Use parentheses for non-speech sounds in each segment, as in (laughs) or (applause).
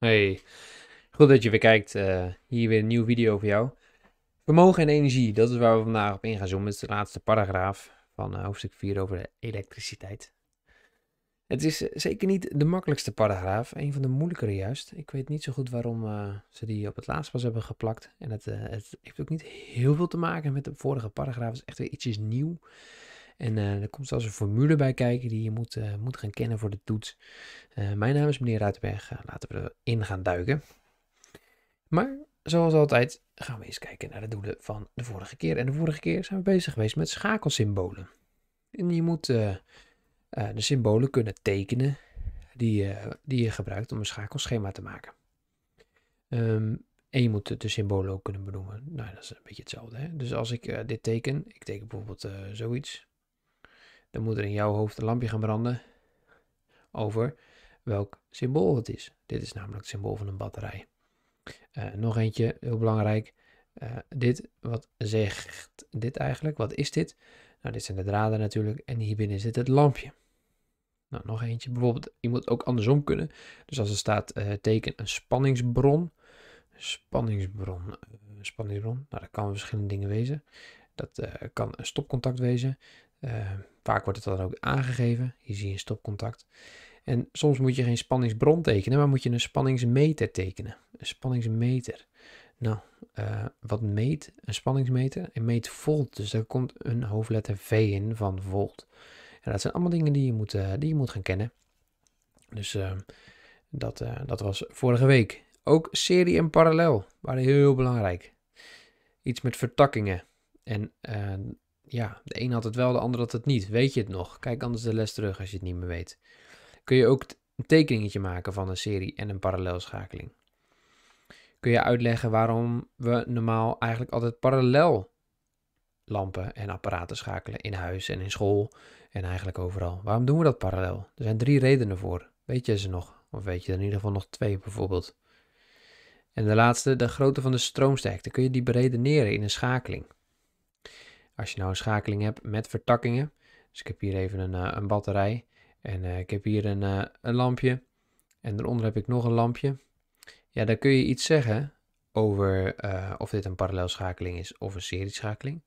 Hey, goed dat je weer kijkt. Eh, hier weer een nieuwe video voor jou. Vermogen en energie, dat is waar we vandaag op in gaan zoomen. Het is de laatste paragraaf van eh, hoofdstuk 4 over de elektriciteit. Het is eh, zeker niet de makkelijkste paragraaf, een van de moeilijkere juist. Ik weet niet zo goed waarom ze die op het laatst pas hebben geplakt. En het, het, heeft ook niet heel veel te maken met de vorige paragraaf. Het is echt weer ietsjes nieuw. En eh, er komt zelfs een formule bij kijken die je moet, eh, moet gaan kennen voor de toets. Eh, mijn naam is meneer Ruitenberg. laten we erin gaan duiken. Maar zoals altijd gaan we eens kijken naar de doelen van de vorige keer. En de vorige keer zijn we bezig geweest met schakelsymbolen. En je moet de symbolen kunnen tekenen die, die je gebruikt om een schakelschema te maken. Ehm, en je moet de symbolen ook kunnen benoemen. Nou, dat is een beetje hetzelfde. Hè? Dus als ik dit teken, ik teken bijvoorbeeld zoiets dan moet er in jouw hoofd een lampje gaan branden over welk symbool het is. Dit is namelijk het symbool van een batterij. Eh, nog eentje, heel belangrijk. Eh, dit, wat zegt dit eigenlijk? Wat is dit? Nou, dit zijn de draden natuurlijk en hier binnen zit het lampje. Nou, nog eentje. Bijvoorbeeld, je moet ook andersom kunnen. Dus als er staat eh, teken een spanningsbron. Spanningsbron. spanningsbron. Nou, dat kan verschillende dingen wezen. Dat kan een stopcontact wezen. Vaak wordt het dan ook aangegeven. Hier zie je een stopcontact. En soms moet je geen spanningsbron tekenen, maar moet je een spanningsmeter tekenen. Een spanningsmeter. Nou, eh, wat meet een spanningsmeter? Een meet volt, dus daar komt een hoofdletter V in van volt. dat zijn allemaal dingen die je moet, eh, die je moet gaan kennen. Dus eh, dat, dat was vorige week. Ook serie en parallel waren heel belangrijk. Iets met vertakkingen. En ja, de een had het wel, de ander had het niet. Weet je het nog? Kijk anders de les terug als je het niet meer weet. Kun je ook een tekeningetje maken van een serie en een parallelschakeling? Kun je uitleggen waarom we normaal eigenlijk altijd parallel lampen en apparaten schakelen in huis en in school en eigenlijk overal? Waarom doen we dat parallel? Er zijn drie redenen voor. Weet je ze nog? Of weet je er in ieder geval nog twee bijvoorbeeld? En de laatste, de grootte van de stroomsterkte. Kun je die beredeneren in een schakeling? Als je nou een schakeling hebt met vertakkingen. Dus ik heb hier even een, eh, een batterij. En eh, ik heb hier een, eh, een lampje. En daaronder heb ik nog een lampje. Ja, dan kun je iets zeggen over of dit een parallelschakeling is of een serieschakeling.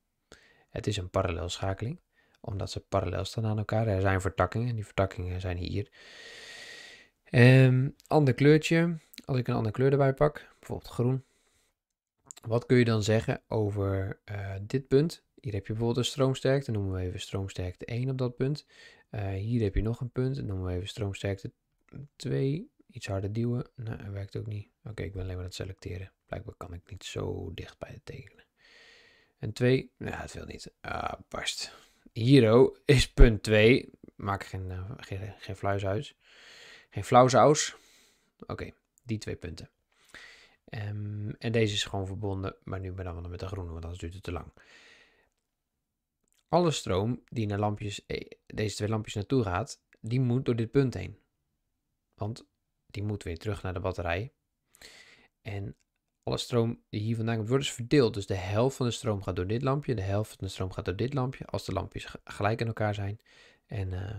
Het is een parallelschakeling, omdat ze parallel staan aan elkaar. Er zijn vertakkingen en die vertakkingen zijn hier. Um, ander kleurtje, als ik een andere kleur erbij pak, bijvoorbeeld groen. Wat kun je dan zeggen over dit punt? Hier heb je bijvoorbeeld een stroomsterkte, noemen we even stroomsterkte 1 op dat punt. Eh, hier heb je nog een punt, noemen we even stroomsterkte 2. Iets harder duwen. Nou, dat werkt ook niet. Oké, ik ben alleen maar aan het selecteren. Blijkbaar kan ik niet zo dicht bij het tekenen. En 2, nou, het wil niet. Ah, barst. Hero is punt 2. Maak geen, eh, geen, geen fluis uit. Geen flauwsaus. Oké, die twee punten. Ehm, en deze is gewoon verbonden, maar nu ben ik dan met de groene, want anders duurt het te lang. Alle stroom die naar lampjes, eh, deze twee lampjes naartoe gaat, die moet door dit punt heen. Want die moet weer terug naar de batterij. En alle stroom die hier vandaan komt, wordt dus verdeeld. Dus de helft van de stroom gaat door dit lampje, de helft van de stroom gaat door dit lampje, als de lampjes gelijk aan elkaar zijn. En eh,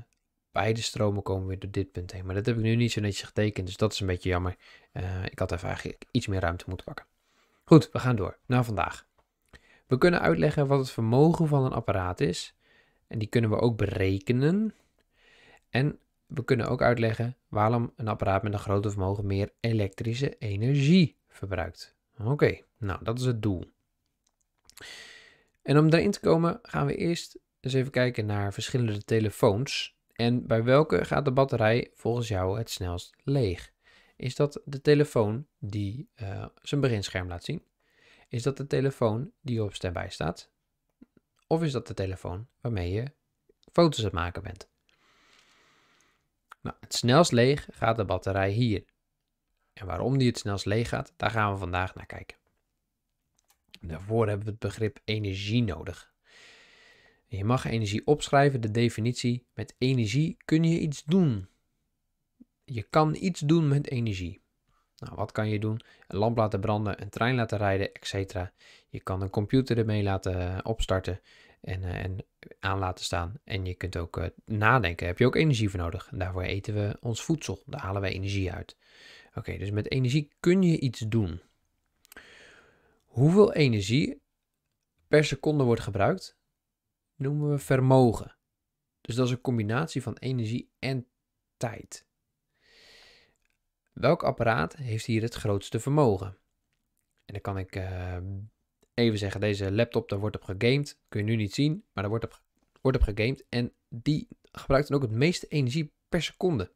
beide stromen komen weer door dit punt heen. Maar dat heb ik nu niet zo netjes getekend, dus dat is een beetje jammer. Eh, ik had even eigenlijk iets meer ruimte moeten pakken. Goed, we gaan door naar vandaag. We kunnen uitleggen wat het vermogen van een apparaat is. En die kunnen we ook berekenen. En we kunnen ook uitleggen waarom een apparaat met een groter vermogen meer elektrische energie verbruikt. Oké, nou dat is het doel. En om daarin te komen gaan we eerst eens even kijken naar verschillende telefoons. En bij welke gaat de batterij volgens jou het snelst leeg? Is dat de telefoon die eh, zijn beginscherm laat zien? Is dat de telefoon die op standby staat? Of is dat de telefoon waarmee je foto's aan het maken bent? Nou, het snelst leeg gaat de batterij hier. En waarom die het snelst leeg gaat, daar gaan we vandaag naar kijken. Daarvoor hebben we het begrip energie nodig. Je mag energie opschrijven, de definitie. Met energie kun je iets doen. Je kan iets doen met energie. Nou, wat kan je doen? Een lamp laten branden, een trein laten rijden, etc. Je kan een computer ermee laten eh, opstarten en, eh, en aan laten staan. En je kunt ook eh, nadenken. Heb je ook energie voor nodig? En daarvoor eten we ons voedsel. Daar halen wij energie uit. Oké, dus met energie kun je iets doen. Hoeveel energie per seconde wordt gebruikt, noemen we vermogen. Dus dat is een combinatie van energie en tijd. Welk apparaat heeft hier het grootste vermogen? En dan kan ik eh, even zeggen, deze laptop, daar wordt op gegamed. Kun je nu niet zien, maar daar wordt op, wordt op gegamed. En die gebruikt dan ook het meeste energie per seconde.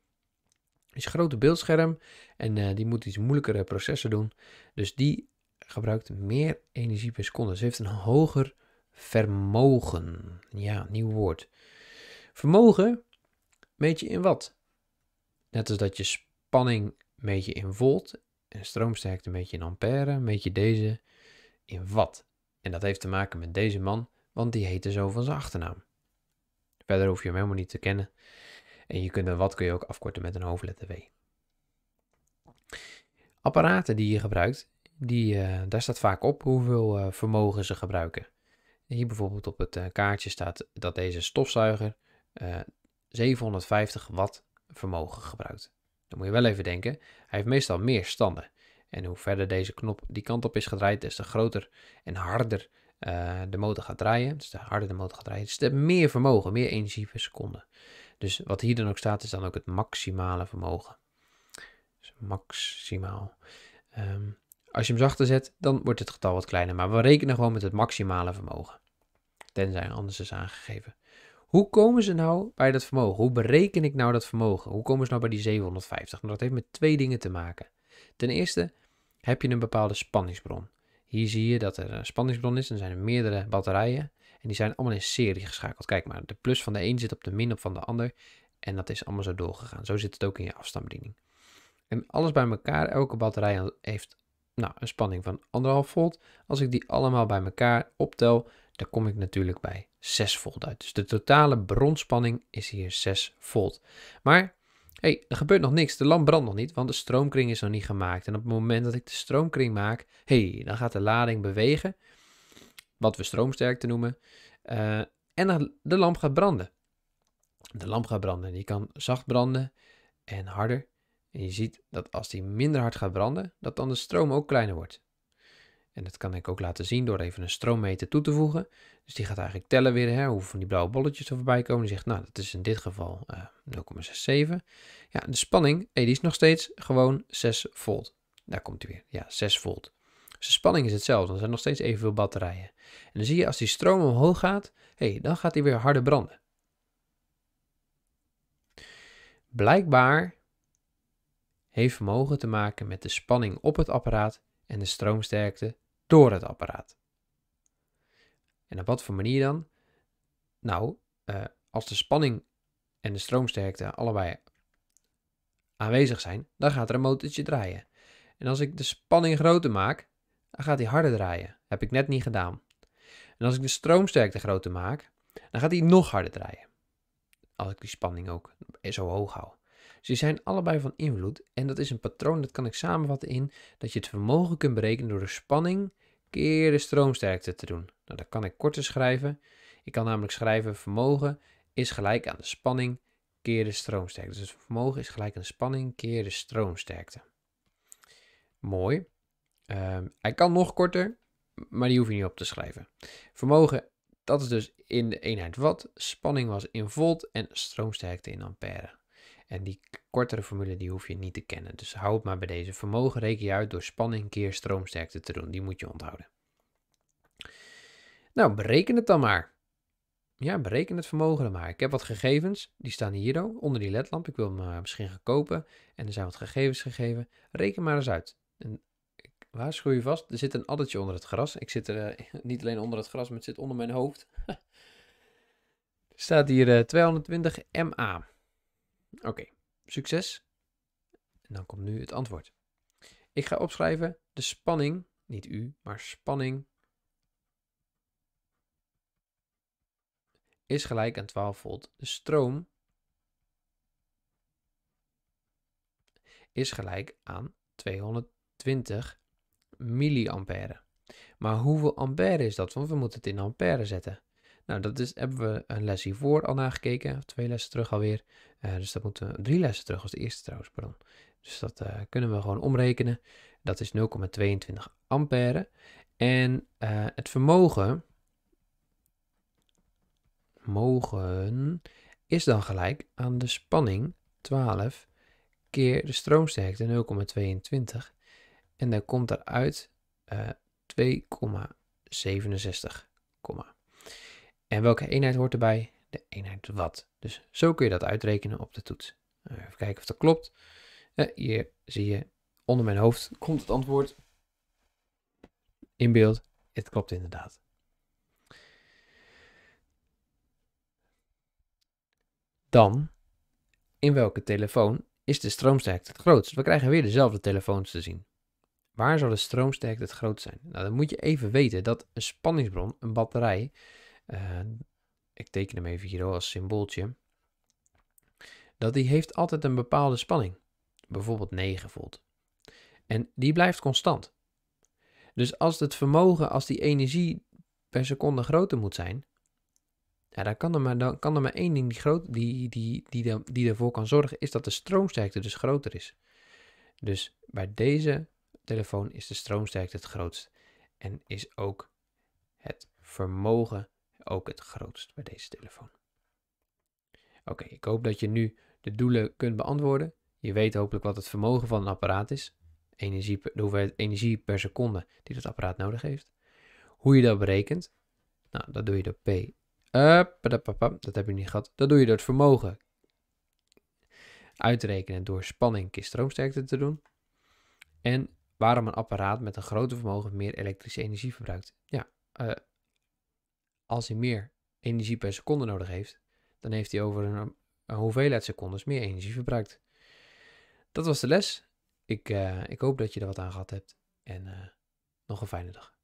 Is een grote beeldscherm en eh, die moet iets moeilijkere processen doen. Dus die gebruikt meer energie per seconde. Ze heeft een hoger vermogen. Ja, nieuw woord. Vermogen meet je in wat? Net als dat je spanning meet je in volt en stroomsterkte meet je in ampère, meet je deze in watt. En dat heeft te maken met deze man, want die heette zo van zijn achternaam. Verder hoef je hem helemaal niet te kennen. En je kunt een watt kun je ook afkorten met een hoofdletter W. Apparaten die je gebruikt, die, eh, daar staat vaak op hoeveel eh, vermogen ze gebruiken. Hier bijvoorbeeld op het eh, kaartje staat dat deze stofzuiger 750 watt vermogen gebruikt. Dan moet je wel even denken, hij heeft meestal meer standen. En hoe verder deze knop die kant op is gedraaid, des te groter en harder eh, de motor gaat draaien. Dus de harder de motor gaat draaien, Des te meer vermogen, meer energie per seconde. Dus wat hier dan ook staat, is dan ook het maximale vermogen. Dus maximaal. Ehm, als je hem zachter zet, dan wordt het getal wat kleiner. Maar we rekenen gewoon met het maximale vermogen. Tenzij anders is aangegeven. Hoe komen ze nou bij dat vermogen? Hoe bereken ik nou dat vermogen? Hoe komen ze nou bij die 750? Nou, dat heeft met twee dingen te maken. Ten eerste heb je een bepaalde spanningsbron. Hier zie je dat er een spanningsbron is. En zijn er meerdere batterijen. En die zijn allemaal in serie geschakeld. Kijk maar, de plus van de een zit op de min op van de ander. En dat is allemaal zo doorgegaan. Zo zit het ook in je afstandsbediening. En alles bij elkaar, elke batterij heeft nou, een spanning van 1,5 volt. Als ik die allemaal bij elkaar optel, daar kom ik natuurlijk bij 6 volt uit. Dus de totale bronspanning is hier 6 volt. Maar hey, er gebeurt nog niks. De lamp brandt nog niet, want de stroomkring is nog niet gemaakt. En op het moment dat ik de stroomkring maak, hey, dan gaat de lading bewegen. Wat we stroomsterkte noemen. Eh, en de lamp gaat branden. De lamp gaat branden. Die kan zacht branden en harder. En je ziet dat als die minder hard gaat branden, dat dan de stroom ook kleiner wordt. En dat kan ik ook laten zien door even een stroommeter toe te voegen. Dus die gaat eigenlijk tellen weer hè, hoeveel van die blauwe bolletjes er voorbij komen. Die zegt, nou, dat is in dit geval uh, eh, 0,67. Ja, de spanning, hey, die is nog steeds gewoon 6 volt. Daar komt hij weer. Ja, 6 volt. Dus de spanning is hetzelfde, er zijn nog steeds evenveel batterijen. En dan zie je als die stroom omhoog gaat, hey, dan gaat hij weer harder branden. Blijkbaar heeft vermogen te maken met de spanning op het apparaat en de stroomsterkte door het apparaat. En op wat voor manier dan? Nou, eh, als de spanning en de stroomsterkte allebei aanwezig zijn, dan gaat er een motortje draaien. En als ik de spanning groter maak, dan gaat hij harder draaien. Heb ik net niet gedaan. En als ik de stroomsterkte groter maak, dan gaat hij nog harder draaien. Als ik die spanning ook zo hoog hou. Ze zijn allebei van invloed en dat is een patroon dat kan ik samenvatten in dat je het vermogen kunt berekenen door de spanning keer de stroomsterkte te doen. Nou, dat kan ik korter schrijven. Ik kan namelijk schrijven vermogen is gelijk aan de spanning keer de stroomsterkte. Dus vermogen is gelijk aan de spanning keer de stroomsterkte. Mooi. Ehm, hij kan nog korter, maar die hoef je niet op te schrijven. Vermogen, dat is dus in de eenheid watt. Spanning was in volt en stroomsterkte in ampère. En die kortere formule die hoef je niet te kennen. Dus hou het maar bij deze. Vermogen reken je uit door spanning keer stroomsterkte te doen. Die moet je onthouden. Nou, bereken het dan maar. Ja, bereken het vermogen dan maar. Ik heb wat gegevens, die staan hier onder die ledlamp. Ik wil hem eh, misschien gaan kopen en er zijn wat gegevens gegeven. Reken maar eens uit. En ik waarschuw je vast, er zit een addertje onder het gras. Ik zit er eh, (laughs) niet alleen onder het gras, maar het zit onder mijn hoofd. (laughs) er staat hier 220 eh, MA. Oké, succes. En dan komt nu het antwoord. Ik ga opschrijven de spanning, niet u, maar spanning is gelijk aan 12 volt. De stroom is gelijk aan 220 milliampère. Maar hoeveel ampère is dat? Want we moeten het in ampère zetten. Nou, dat is, hebben we een les hiervoor al nagekeken, twee lessen terug alweer. Uh, dus dat moeten we, drie lessen terug als de eerste trouwens, pardon. Dus dat eh, kunnen we gewoon omrekenen. Dat is 0,22 ampère. En eh, het vermogen mogen is dan gelijk aan de spanning 12 keer de stroomsterkte 0,22. En dan komt eruit 2,67, en welke eenheid hoort erbij? De eenheid wat? Dus zo kun je dat uitrekenen op de toets. Eh, even kijken of dat klopt. Eh, hier zie je onder mijn hoofd komt het antwoord in beeld. Het klopt inderdaad. Dan, in welke telefoon is de stroomsterkte het grootst? We krijgen weer dezelfde telefoons te zien. Waar zal de stroomsterkte het grootst zijn? Nou, dan moet je even weten dat een spanningsbron, een batterij, ik teken hem even hier als symbooltje, dat die heeft altijd een bepaalde spanning. Bijvoorbeeld 9 volt. En die blijft constant. Dus als het vermogen, als die energie per seconde groter moet zijn, ja, dan, kan er maar, dan kan er maar één ding die, groot, die, die, die, die ervoor kan zorgen, is dat de stroomsterkte dus groter is. Dus bij deze telefoon is de stroomsterkte het grootst en is ook het vermogen ook het grootst bij deze telefoon. Oké, ik hoop dat je nu de doelen kunt beantwoorden. Je weet hopelijk wat het vermogen van een apparaat is, energie, de hoeveelheid energie per seconde die dat apparaat nodig heeft. Hoe je dat berekent, nou, dat doe je door P. Uh, dat heb je niet gehad. Dat doe je door het vermogen uit te rekenen door spanning keer stroomsterkte te doen. En waarom een apparaat met een groter vermogen meer elektrische energie verbruikt. Ja, uh, als hij meer energie per seconde nodig heeft, dan heeft hij over een, hoeveelheid secondes meer energie verbruikt. Dat was de les. Ik, eh, ik hoop dat je er wat aan gehad hebt. En eh, nog een fijne dag.